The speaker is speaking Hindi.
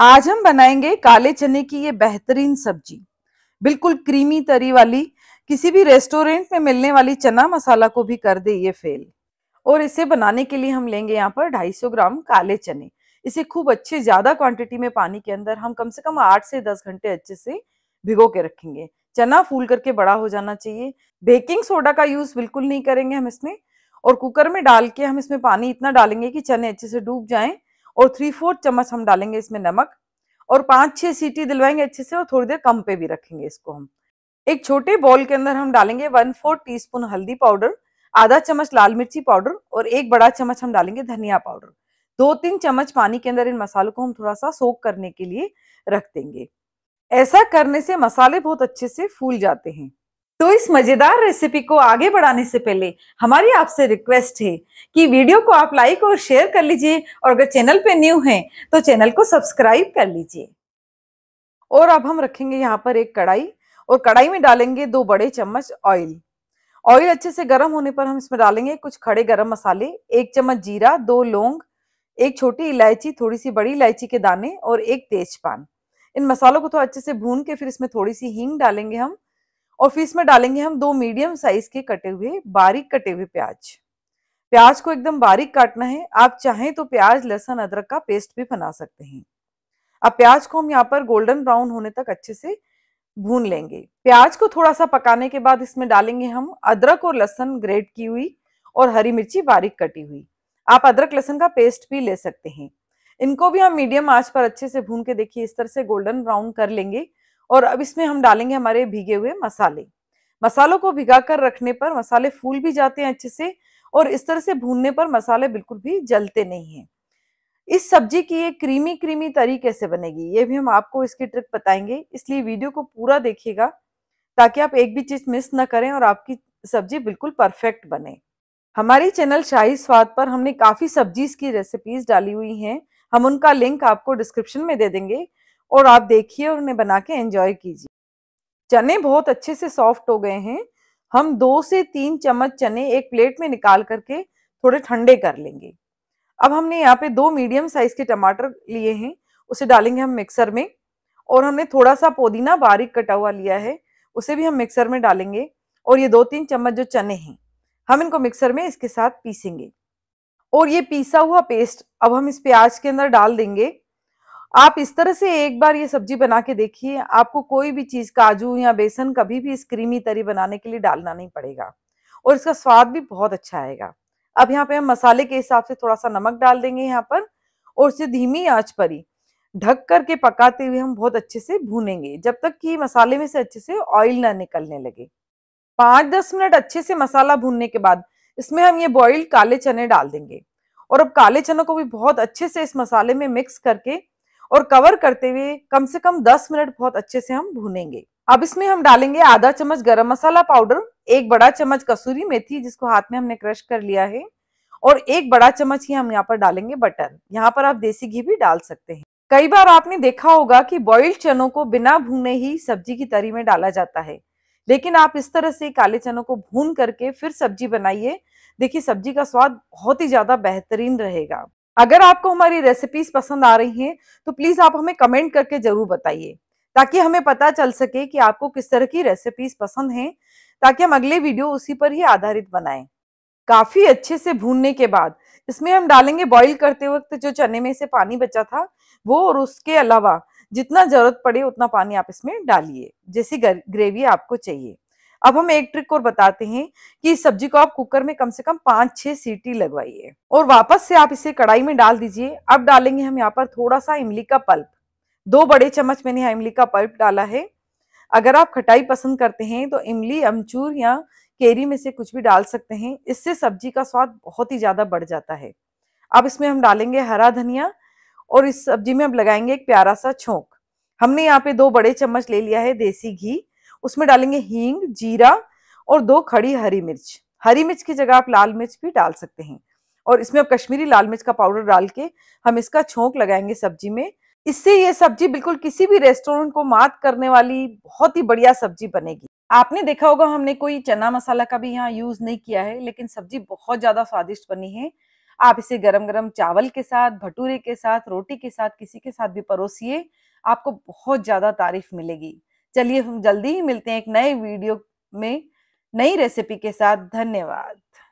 आज हम बनाएंगे काले चने की ये बेहतरीन सब्जी बिल्कुल क्रीमी तरी वाली किसी भी रेस्टोरेंट में मिलने वाली चना मसाला को भी कर दे ये फेल और इसे बनाने के लिए हम लेंगे यहाँ पर 250 ग्राम काले चने इसे खूब अच्छे ज़्यादा क्वांटिटी में पानी के अंदर हम कम से कम आठ से दस घंटे अच्छे से भिगो के रखेंगे चना फूल करके बड़ा हो जाना चाहिए बेकिंग सोडा का यूज़ बिल्कुल नहीं करेंगे हम इसमें और कुकर में डाल के हम इसमें पानी इतना डालेंगे कि चने अच्छे से डूब जाएं और थ्री फोर्थ चम्मच हम डालेंगे इसमें नमक और पांच छह सीटी दिलवाएंगे अच्छे से और थोड़ी देर कम पे भी रखेंगे इसको हम एक छोटे बॉल के अंदर हम डालेंगे वन फोर्थ टी हल्दी पाउडर आधा चम्मच लाल मिर्ची पाउडर और एक बड़ा चम्मच हम डालेंगे धनिया पाउडर दो तीन चम्मच पानी के अंदर इन मसालों को हम थोड़ा सा सोक करने के लिए रख देंगे ऐसा करने से मसाले बहुत अच्छे से फूल जाते हैं तो इस मजेदार रेसिपी को आगे बढ़ाने से पहले हमारी आपसे रिक्वेस्ट है कि वीडियो को आप लाइक और शेयर कर लीजिए और अगर चैनल पे न्यू हैं तो चैनल को सब्सक्राइब कर लीजिए और अब हम रखेंगे यहाँ पर एक कढ़ाई और कढ़ाई में डालेंगे दो बड़े चम्मच ऑयल ऑयल अच्छे से गर्म होने पर हम इसमें डालेंगे कुछ खड़े गर्म मसाले एक चम्मच जीरा दो लौंग एक छोटी इलायची थोड़ी सी बड़ी इलायची के दाने और एक तेजपान इन मसालों को थोड़ा तो अच्छे से भून के फिर इसमें थोड़ी सी हींग डालेंगे हम और फिर इसमें डालेंगे हम दो मीडियम साइज के कटे हुए बारीक कटे हुए प्याज प्याज को एकदम बारीक काटना है आप चाहें तो प्याज लहसन अदरक का पेस्ट भी बना सकते हैं अब प्याज को हम यहाँ पर गोल्डन ब्राउन होने तक अच्छे से भून लेंगे प्याज को थोड़ा सा पकाने के बाद इसमें डालेंगे हम अदरक और लहसन ग्रेट की हुई और हरी मिर्ची बारीक कटी हुई आप अदरक लहसन का पेस्ट भी ले सकते हैं इनको भी हम मीडियम आंच पर अच्छे से भून के देखिए इस तरह से गोल्डन ब्राउन कर लेंगे और अब इसमें हम डालेंगे हमारे भीगे हुए मसाले मसालों को भिगा कर रखने पर मसाले फूल भी जाते हैं अच्छे से और इस तरह से भूनने पर मसाले बिल्कुल भी जलते नहीं हैं इस सब्जी की ये क्रीमी क्रीमी तरी कैसे बनेगी ये भी हम आपको इसकी ट्रिक बताएंगे इसलिए वीडियो को पूरा देखिएगा ताकि आप एक भी चीज़ मिस ना करें और आपकी सब्जी बिल्कुल परफेक्ट बने हमारी चैनल शाही स्वाद पर हमने काफ़ी सब्जीज की रेसिपीज डाली हुई हैं हम उनका लिंक आपको डिस्क्रिप्शन में दे देंगे और आप देखिए और उन्हें बना के एंजॉय कीजिए चने बहुत अच्छे से सॉफ्ट हो गए हैं हम दो से तीन चम्मच चने एक प्लेट में निकाल करके थोड़े ठंडे कर लेंगे अब हमने यहाँ पे दो मीडियम साइज के टमाटर लिए हैं उसे डालेंगे हम मिक्सर में और हमने थोड़ा सा पुदीना बारीक कटा हुआ लिया है उसे भी हम मिक्सर में डालेंगे और ये दो तीन चम्मच जो चने हैं हम इनको मिक्सर में इसके साथ पीसेंगे और ये पीसा हुआ पेस्ट अब हम इस प्याज के अंदर डाल देंगे आप इस तरह से एक बार ये सब्जी बना के देखिए आपको कोई भी चीज़ काजू या बेसन कभी भी इस क्रीमी तरी बनाने के लिए डालना नहीं पड़ेगा और इसका स्वाद भी बहुत अच्छा आएगा अब यहाँ पे हम मसाले के हिसाब से थोड़ा सा नमक डाल देंगे यहाँ पर और उसे धीमी आंच पर ही ढक करके पकाते हुए हम बहुत अच्छे से भूनेंगे जब तक कि मसाले में से अच्छे से ऑयल ना निकलने लगे पांच दस मिनट अच्छे से मसाला भूनने के बाद इसमें हम ये बॉइल्ड काले चने डाल देंगे और अब काले चनों को भी बहुत अच्छे से इस मसाले में मिक्स करके और कवर करते हुए कम से कम 10 मिनट बहुत अच्छे से हम भूनेंगे अब इसमें हम डालेंगे आधा चम्मच गरम मसाला पाउडर एक बड़ा चम्मच कसूरी मेथी जिसको हाथ में हमने क्रश कर लिया है और एक बड़ा चम्मच ही हम यहाँ पर डालेंगे बटर यहाँ पर आप देसी घी भी डाल सकते हैं कई बार आपने देखा होगा कि बॉइल्ड चनों को बिना भूने ही सब्जी की तरी में डाला जाता है लेकिन आप इस तरह से काले चनों को भून करके फिर सब्जी बनाइए देखिए सब्जी का स्वाद बहुत ही ज्यादा बेहतरीन रहेगा अगर आपको हमारी रेसिपीज पसंद आ रही हैं तो प्लीज़ आप हमें कमेंट करके ज़रूर बताइए ताकि हमें पता चल सके कि आपको किस तरह की रेसिपीज पसंद हैं ताकि हम अगले वीडियो उसी पर ही आधारित बनाएं काफ़ी अच्छे से भूनने के बाद इसमें हम डालेंगे बॉईल करते वक्त जो चने में से पानी बचा था वो और उसके अलावा जितना ज़रूरत पड़े उतना पानी आप इसमें डालिए जैसी ग्रेवी आपको चाहिए अब हम एक ट्रिक और बताते हैं कि इस सब्जी को आप कुकर में कम से कम पांच छह सीटी लगवाइए और वापस से आप इसे कढ़ाई में डाल दीजिए अब डालेंगे हम यहाँ पर थोड़ा सा इमली का पल्प दो बड़े चम्मच मैंने यहाँ इमली का पल्प डाला है अगर आप खटाई पसंद करते हैं तो इमली अमचूर या केरी में से कुछ भी डाल सकते हैं इससे सब्जी का स्वाद बहुत ही ज़्यादा बढ़ जाता है अब इसमें हम डालेंगे हरा धनिया और इस सब्जी में हम लगाएंगे एक प्यारा सा छोंक हमने यहाँ पे दो बड़े चम्मच ले लिया है देसी घी उसमें डालेंगे हींग जीरा और दो खड़ी हरी मिर्च हरी मिर्च की जगह आप लाल मिर्च भी डाल सकते हैं और इसमें आप कश्मीरी लाल मिर्च का पाउडर डाल के हम इसका छोंक लगाएंगे सब्जी में इससे ये सब्जी बिल्कुल किसी भी रेस्टोरेंट को मात करने वाली बहुत ही बढ़िया सब्जी बनेगी आपने देखा होगा हमने कोई चना मसाला का भी यहाँ यूज नहीं किया है लेकिन सब्जी बहुत ज्यादा स्वादिष्ट बनी है आप इसे गरम गरम चावल के साथ भटूरे के साथ रोटी के साथ किसी के साथ भी परोसिए आपको बहुत ज्यादा तारीफ मिलेगी चलिए हम जल्दी ही मिलते हैं एक नए वीडियो में नई रेसिपी के साथ धन्यवाद